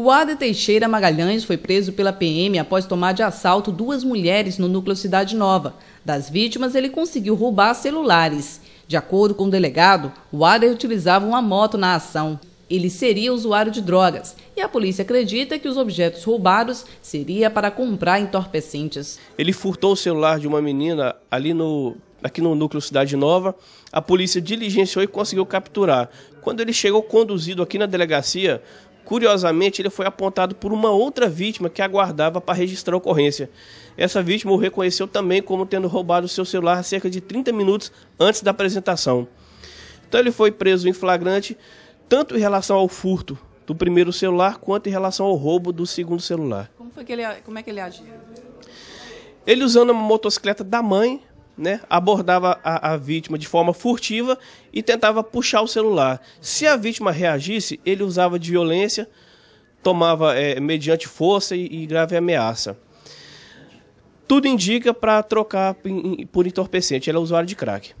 O Ada Teixeira Magalhães foi preso pela PM após tomar de assalto duas mulheres no núcleo Cidade Nova. Das vítimas, ele conseguiu roubar celulares. De acordo com o delegado, o Ada utilizava uma moto na ação. Ele seria usuário de drogas e a polícia acredita que os objetos roubados seria para comprar entorpecentes. Ele furtou o celular de uma menina ali no aqui no núcleo Cidade Nova. A polícia diligenciou e conseguiu capturar. Quando ele chegou conduzido aqui na delegacia, Curiosamente, ele foi apontado por uma outra vítima que aguardava para registrar a ocorrência. Essa vítima o reconheceu também como tendo roubado seu celular cerca de 30 minutos antes da apresentação. Então ele foi preso em flagrante tanto em relação ao furto do primeiro celular quanto em relação ao roubo do segundo celular. Como, foi que ele, como é que ele agiu? Ele usando uma motocicleta da mãe, né, abordava a, a, vítima de forma furtiva e tentava puxar o celular. Se a vítima reagisse, ele usava de violência, tomava é, mediante força e, e, grave ameaça. Tudo indica para trocar por entorpecente. Ele é usuário de crack.